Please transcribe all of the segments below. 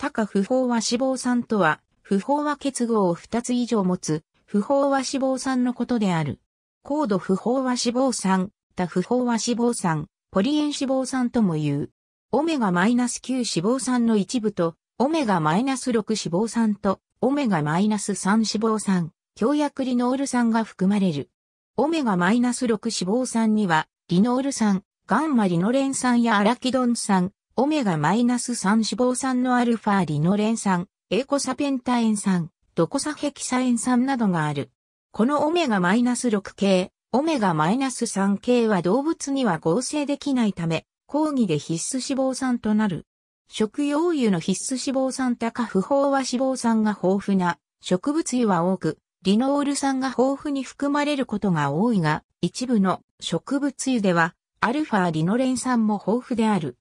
高不飽和脂肪酸とは、不飽和結合を2つ以上持つ、不飽和脂肪酸のことである。高度不飽和脂肪酸、多不飽和脂肪酸、ポリエン脂肪酸とも言う。オメガ -9 脂肪酸の一部と、オメガ -6 脂肪酸と、オメガ -3 脂肪酸、強薬リノール酸が含まれる。オメガ -6 脂肪酸には、リノール酸、ガンマリノレン酸やアラキドン酸、オメガマイナス -3 脂肪酸のアルファリノレン酸、エコサペンタエン酸、ドコサヘキサエン酸などがある。このオメガマイナス -6 系、オメガマイナス -3 系は動物には合成できないため、抗議で必須脂肪酸となる。食用油の必須脂肪酸高不飽和脂肪酸が豊富な、植物油は多く、リノール酸が豊富に含まれることが多いが、一部の植物油では、アルファリノレン酸も豊富である。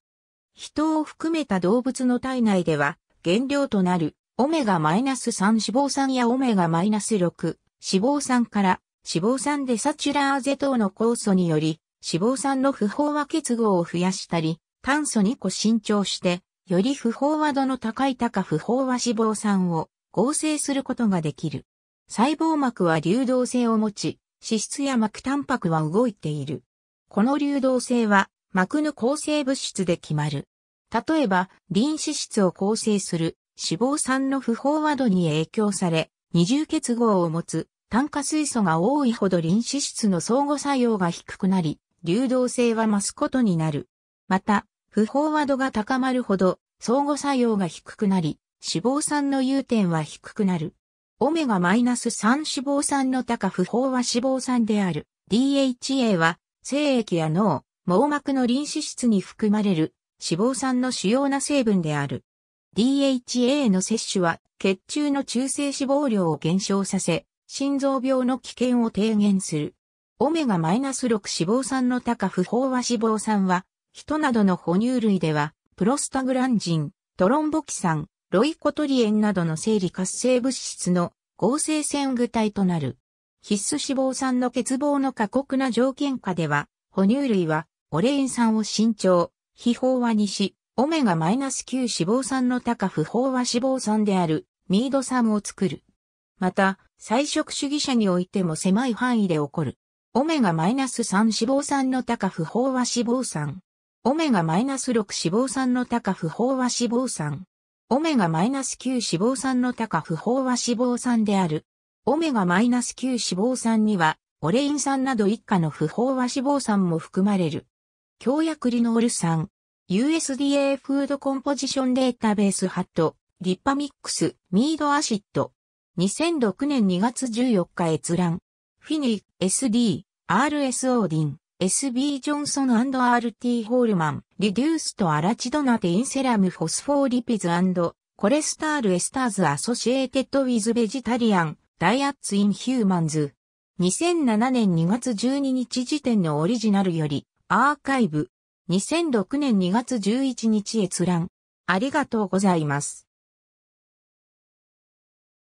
人を含めた動物の体内では、原料となるオメガ -3 脂肪酸やオメガ -6 脂肪酸から脂肪酸デサチュラーゼ等の酵素により脂肪酸の不飽和結合を増やしたり、炭素に個伸長して、より不飽和度の高い高不飽和脂肪酸を合成することができる。細胞膜は流動性を持ち、脂質や膜タンパクは動いている。この流動性は膜の構成物質で決まる。例えば、臨脂質を構成する脂肪酸の不飽和度に影響され、二重結合を持つ炭化水素が多いほど臨脂質の相互作用が低くなり、流動性は増すことになる。また、不飽和度が高まるほど相互作用が低くなり、脂肪酸の融点は低くなる。オメガマイナス -3 脂肪酸の高不飽和脂肪酸である DHA は、精液や脳、網膜の臨脂質に含まれる脂肪酸の主要な成分である。DHA の摂取は血中の中性脂肪量を減少させ、心臓病の危険を低減する。オメガ -6 脂肪酸の高不飽和脂肪酸は、人などの哺乳類では、プロスタグランジン、トロンボキ酸、ロイコトリエンなどの生理活性物質の合成線具体となる。必須脂肪酸の欠乏の過酷な条件下では、哺乳類はオレイン酸を慎長、非飽和西、オメガマイナス -9 脂肪酸の高不飽和脂肪酸であるミード酸を作る。また、菜食主義者においても狭い範囲で起こる。オメガマイナス -3 脂肪酸の高不飽和脂肪酸。オメガマイナス -6 脂肪酸の高不飽和脂肪酸。オメガマイナス -9 脂肪酸の高不飽和脂肪酸である。オメガマイナス -9 脂肪酸には、オレイン酸など一家の不飽和脂肪酸も含まれる。京薬リノール酸、USDA フードコンポジションデータベースハット、リッパミックス、ミードアシッド。2006年2月14日閲覧。フィニー、SD、RS オーディン、SB ジョンソン &RT ホールマン、リデュースとアラチドナテインセラムフォスフォーリピズコレスタールエスターズアソシエーテッドウィズベジタリアン、ダイアッツインヒューマンズ。2007年2月12日時点のオリジナルより、アーカイブ。2006年2月11日閲覧。ありがとうございます。